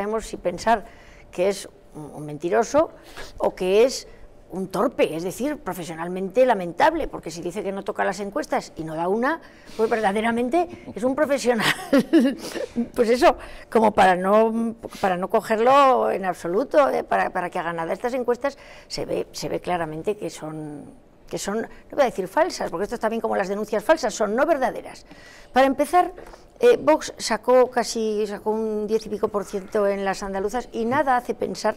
sabemos si pensar que es un mentiroso o que es un torpe, es decir, profesionalmente lamentable, porque si dice que no toca las encuestas y no da una, pues verdaderamente es un profesional, pues eso, como para no, para no cogerlo en absoluto, ¿eh? para, que haga nada. Estas encuestas se ve, se ve claramente que son que son, no voy a decir falsas, porque esto es también como las denuncias falsas, son no verdaderas. Para empezar, eh, Vox sacó casi sacó un diez y pico por ciento en las andaluzas y nada hace pensar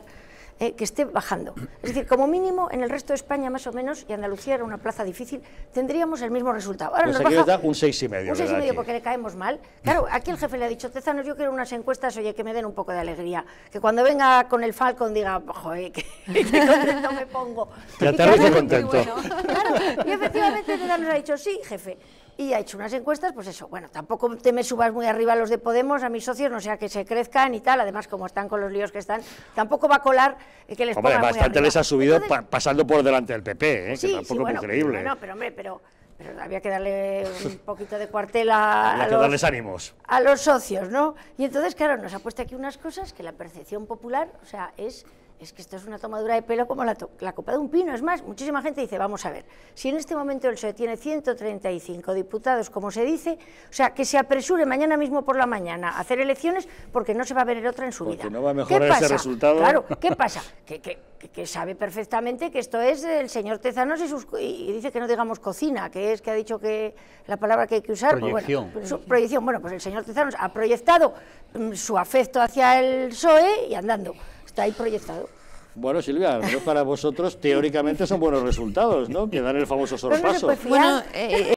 eh, que esté bajando. Es decir, como mínimo, en el resto de España más o menos, y Andalucía era una plaza difícil, tendríamos el mismo resultado. Ahora pues nos un 6,5, y medio. Un seis porque le caemos mal. Claro, aquí el jefe le ha dicho, Tezanos, yo quiero unas encuestas, oye, que me den un poco de alegría. Que cuando venga con el Falcon diga, joder, qué contento me pongo. Ya te contento. Claro, y efectivamente Tezanos ha dicho, sí, jefe, y ha hecho unas encuestas, pues eso, bueno, tampoco te me subas muy arriba a los de Podemos, a mis socios, no sea que se crezcan y tal, además como están con los líos que están, tampoco va a colar que les Hombre, bastante les ha subido pasando por delante del PP, ¿eh? que tampoco es increíble. pero pero pero había que darle un poquito de cuartel a, los, a los socios, ¿no? Y entonces, claro, nos ha puesto aquí unas cosas que la percepción popular, o sea, es, es que esto es una tomadura de pelo como la, copa de un pino. Es más, muchísima gente dice, vamos a ver, si en este momento el PSOE tiene 135 diputados, como se dice, o sea, que se apresure mañana mismo por la mañana a hacer elecciones porque no se va a ver otra en su porque vida. no va a mejorar ¿Qué pasa? ese resultado. Claro, ¿qué pasa? que que, sabe perfectamente que esto es el señor Tezanos y, dice que no digamos cocina, que es que ha dicho que la palabra que hay que usar. Pues proyección. Pues proyección. Bueno, pues el señor Tezanos ha proyectado mm, su afecto hacia el PSOE y andando. Está ahí proyectado. Bueno, Silvia, para vosotros teóricamente son buenos resultados, ¿no? Que dan el famoso sorpaso. Bueno, eh, eh,